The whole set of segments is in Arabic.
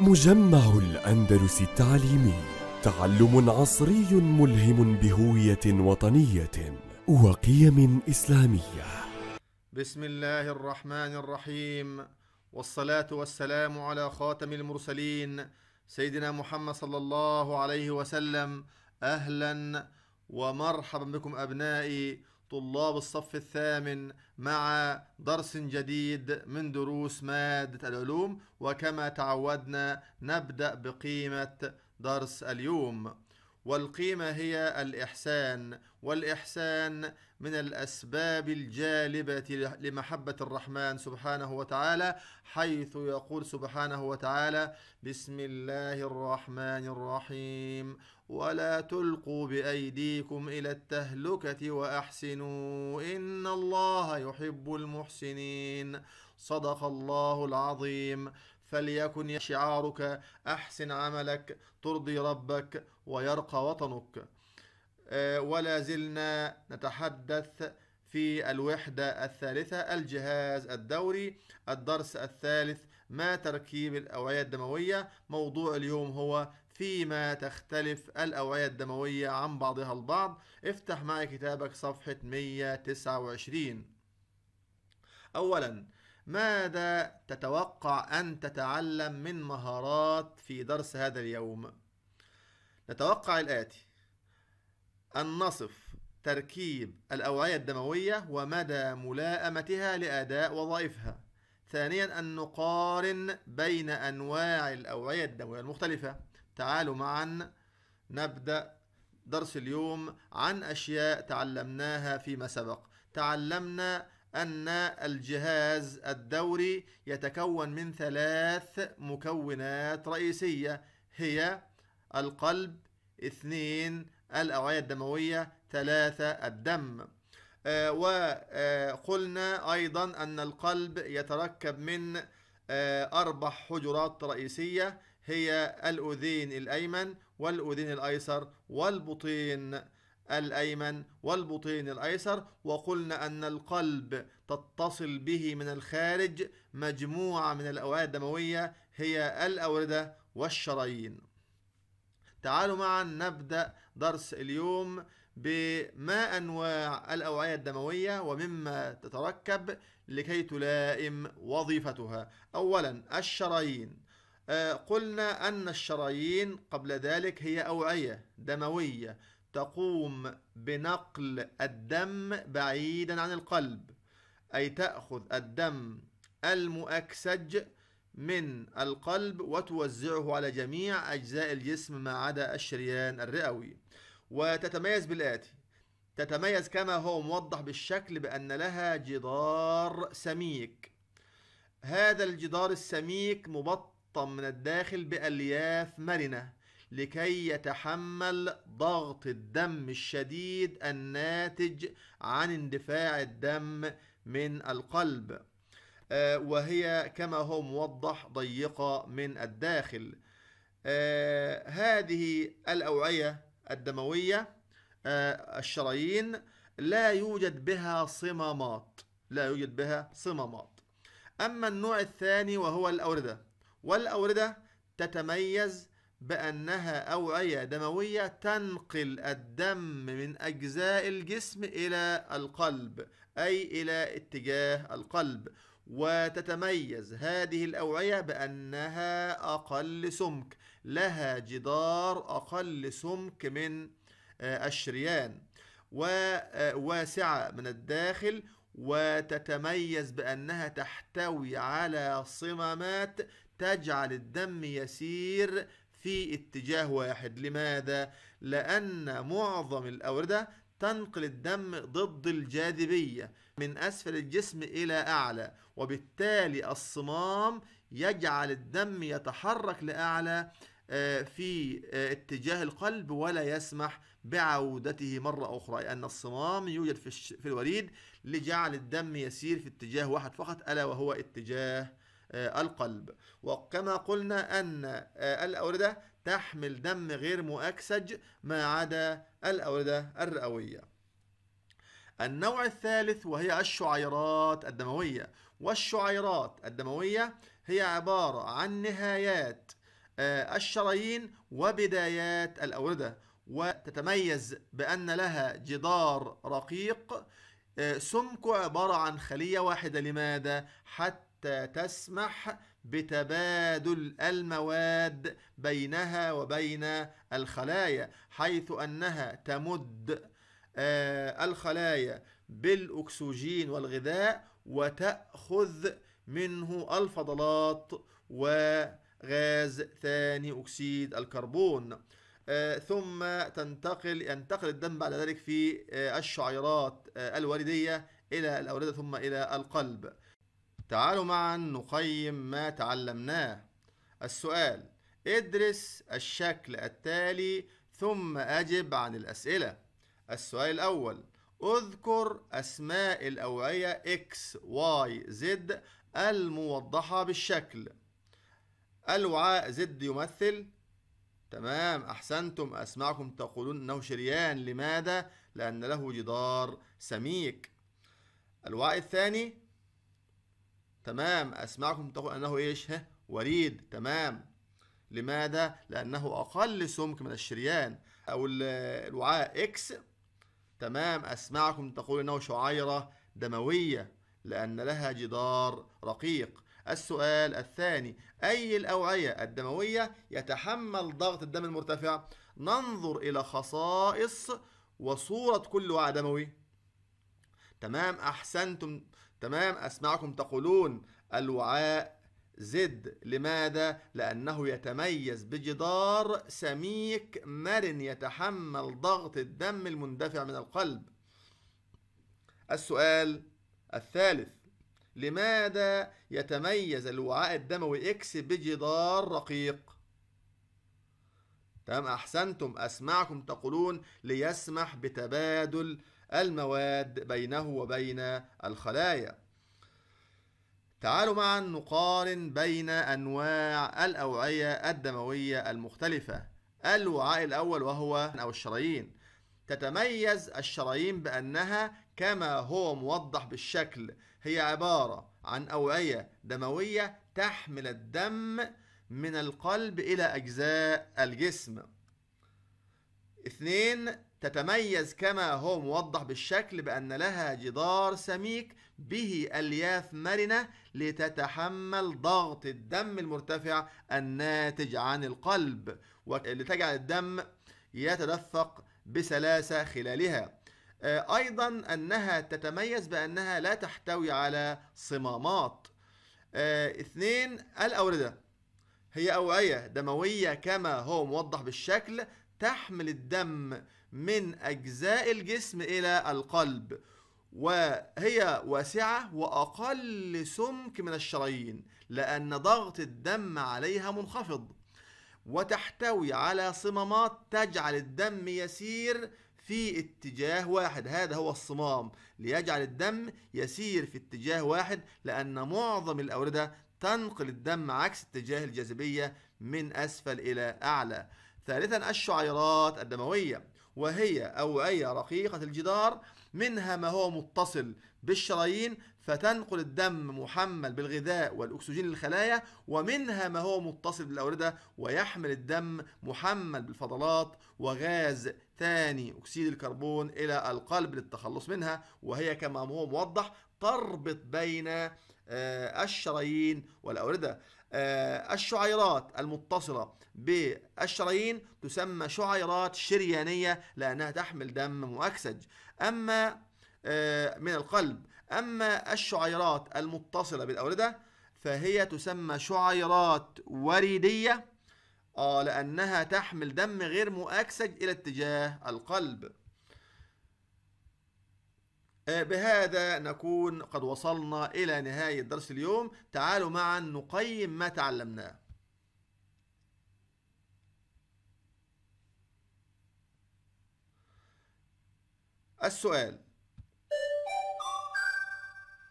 مجمع الأندلس التعليمي تعلم عصري ملهم بهوية وطنية وقيم إسلامية بسم الله الرحمن الرحيم والصلاة والسلام على خاتم المرسلين سيدنا محمد صلى الله عليه وسلم أهلا ومرحبا بكم أبنائي طلاب الصف الثامن مع درس جديد من دروس مادة العلوم وكما تعودنا نبدأ بقيمة درس اليوم والقيمة هي الإحسان والإحسان من الأسباب الجالبة لمحبة الرحمن سبحانه وتعالى حيث يقول سبحانه وتعالى بسم الله الرحمن الرحيم ولا تلقوا بأيديكم إلى التهلكة وأحسنوا إن الله يحب المحسنين صدق الله العظيم فليكن شعارك أحسن عملك ترضي ربك ويرقى وطنك آه، ولا زلنا نتحدث في الوحدة الثالثة الجهاز الدوري الدرس الثالث ما تركيب الأوعية الدموية موضوع اليوم هو فيما تختلف الأوعية الدموية عن بعضها البعض افتح معي كتابك صفحة 129 أولاً ماذا تتوقع أن تتعلم من مهارات في درس هذا اليوم؟ نتوقع الآتي أن نصف تركيب الأوعية الدموية ومدى ملائمتها لأداء وظائفها ثانيا أن نقارن بين أنواع الأوعية الدموية المختلفة تعالوا معا نبدأ درس اليوم عن أشياء تعلمناها فيما سبق تعلمنا أن الجهاز الدوري يتكون من ثلاث مكونات رئيسية هي القلب اثنين الأوعية الدموية ثلاثة الدم آه، وقلنا آه، أيضا أن القلب يتركب من آه، أربع حجرات رئيسية هي الأذين الأيمن والأذين الأيسر والبطين الأيمن والبطين الأيسر وقلنا أن القلب تتصل به من الخارج مجموعة من الأوعية الدموية هي الأوردة والشرايين تعالوا معا نبدأ درس اليوم بما أنواع الأوعية الدموية ومما تتركب لكي تلائم وظيفتها أولا الشرايين آه، قلنا أن الشرايين قبل ذلك هي أوعية دموية تقوم بنقل الدم بعيدا عن القلب أي تأخذ الدم المؤكسج من القلب وتوزعه على جميع أجزاء الجسم ما عدا الشريان الرئوي وتتميز بالآتي تتميز كما هو موضح بالشكل بأن لها جدار سميك هذا الجدار السميك مبطن من الداخل بألياف مرنة لكي يتحمل ضغط الدم الشديد الناتج عن اندفاع الدم من القلب آه، وهي كما هو موضح ضيقة من الداخل آه، هذه الأوعية الدموية آه، الشرايين لا يوجد بها صمامات لا يوجد بها صمامات أما النوع الثاني وهو الأوردة والأوردة تتميز بأنها أوعية دموية تنقل الدم من أجزاء الجسم إلى القلب أي إلى اتجاه القلب وتتميز هذه الأوعية بأنها أقل سمك لها جدار أقل سمك من آه، الشريان وواسعة آه، من الداخل وتتميز بأنها تحتوي على صمامات تجعل الدم يسير في اتجاه واحد لماذا؟ لأن معظم الأوردة تنقل الدم ضد الجاذبية من أسفل الجسم إلى أعلى وبالتالي الصمام يجعل الدم يتحرك لأعلى آه، في آه، اتجاه القلب ولا يسمح بعودته مرة أخرى لأن الصمام يوجد في الوريد لجعل الدم يسير في اتجاه واحد فقط ألا وهو اتجاه آه، القلب وكما قلنا أن آه، الأوردة تحمل دم غير مؤكسج ما عدا الأوردة الرئوية النوع الثالث وهي الشعيرات الدموية والشعيرات الدموية هي عبارة عن نهايات آه، الشرايين وبدايات الأوردة وتتميز بأن لها جدار رقيق سمكه عبارة عن خلية واحدة لماذا؟ حتى حتى تسمح بتبادل المواد بينها وبين الخلايا حيث أنها تمد آه، الخلايا بالأكسجين والغذاء وتأخذ منه الفضلات وغاز ثاني أكسيد الكربون آه، ثم تنتقل ينتقل الدم بعد ذلك في آه، الشعيرات الوالدية إلى الأوردة ثم إلى القلب تعالوا معا نقيم ما تعلمناه السؤال ادرس الشكل التالي ثم أجب عن الأسئلة السؤال الأول اذكر أسماء الأوعية X, Y, Z الموضحة بالشكل الوعاء Z يمثل تمام أحسنتم أسمعكم تقولون أنه شريان لماذا؟ لأن له جدار سميك الوعاء الثاني تمام أسمعكم تقول أنه إيش ها وريد تمام لماذا؟ لأنه أقل سمك من الشريان أو الوعاء إكس تمام أسمعكم تقول أنه شعيرة دموية لأن لها جدار رقيق السؤال الثاني أي الأوعية الدموية يتحمل ضغط الدم المرتفع؟ ننظر إلى خصائص وصورة كل وعاء دموي تمام أحسنتم تمام أسمعكم تقولون الوعاء زد لماذا؟ لأنه يتميز بجدار سميك مرن يتحمل ضغط الدم المندفع من القلب السؤال الثالث لماذا يتميز الوعاء الدموي إكس بجدار رقيق؟ تمام أحسنتم أسمعكم تقولون ليسمح بتبادل المواد بينه وبين الخلايا تعالوا معا نقارن بين أنواع الأوعية الدموية المختلفة الوعاء الأول وهو أو الشرايين تتميز الشرايين بأنها كما هو موضح بالشكل هي عبارة عن أوعية دموية تحمل الدم من القلب إلى أجزاء الجسم اثنين تتميز كما هو موضح بالشكل بأن لها جدار سميك به ألياف مرنة لتتحمل ضغط الدم المرتفع الناتج عن القلب ولتجعل الدم يتدفق بسلاسة خلالها آه، أيضا أنها تتميز بأنها لا تحتوي على صمامات آه، اثنين الأوردة هي أوعية دموية كما هو موضح بالشكل تحمل الدم من أجزاء الجسم إلى القلب وهي واسعة وأقل سمك من الشرايين لأن ضغط الدم عليها منخفض وتحتوي على صمامات تجعل الدم يسير في اتجاه واحد هذا هو الصمام ليجعل الدم يسير في اتجاه واحد لأن معظم الأوردة تنقل الدم عكس اتجاه الجاذبية من أسفل إلى أعلى ثالثا الشعيرات الدموية وهي أوعية رقيقة الجدار منها ما هو متصل بالشرايين فتنقل الدم محمل بالغذاء والأكسجين للخلايا ومنها ما هو متصل بالأوردة ويحمل الدم محمل بالفضلات وغاز ثاني أكسيد الكربون إلى القلب للتخلص منها وهي كما هو موضح تربط بين آه، الشرايين والأوردة آه، الشعيرات المتصلة بالشرايين تسمى شعيرات شريانية لأنها تحمل دم مؤكسج أما آه، من القلب أما الشعيرات المتصلة بالأوردة فهي تسمى شعيرات وريدية آه، لأنها تحمل دم غير مؤكسج إلى اتجاه القلب آه، بهذا نكون قد وصلنا إلى نهاية درس اليوم تعالوا معا نقيم ما تعلمناه السؤال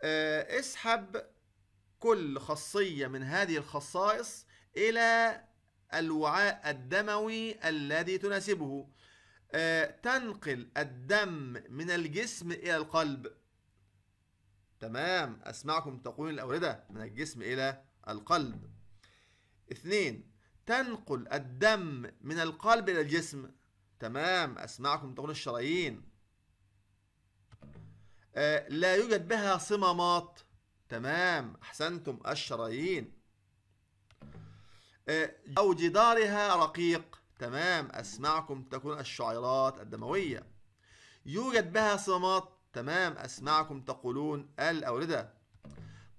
آه، اسحب كل خاصية من هذه الخصائص إلى الوعاء الدموي الذي تناسبه آه، تنقل الدم من الجسم إلى القلب تمام أسمعكم تقولون الأوردة من الجسم إلى القلب اثنين تنقل الدم من القلب إلى الجسم تمام أسمعكم تقولون الشرايين آه، لا يوجد بها صمامات تمام أحسنتم الشرايين آه، أو جدارها رقيق تمام أسمعكم تكون الشعيرات الدموية يوجد بها صمامات تمام أسمعكم تقولون الأوردة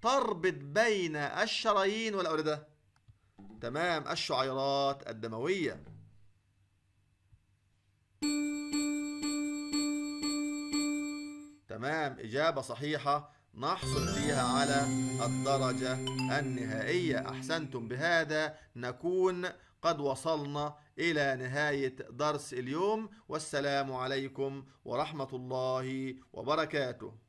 تربط بين الشرايين والأوردة تمام الشعيرات الدموية كام إجابة صحيحة نحصل فيها على الدرجة النهائية أحسنتم بهذا نكون قد وصلنا إلى نهاية درس اليوم والسلام عليكم ورحمة الله وبركاته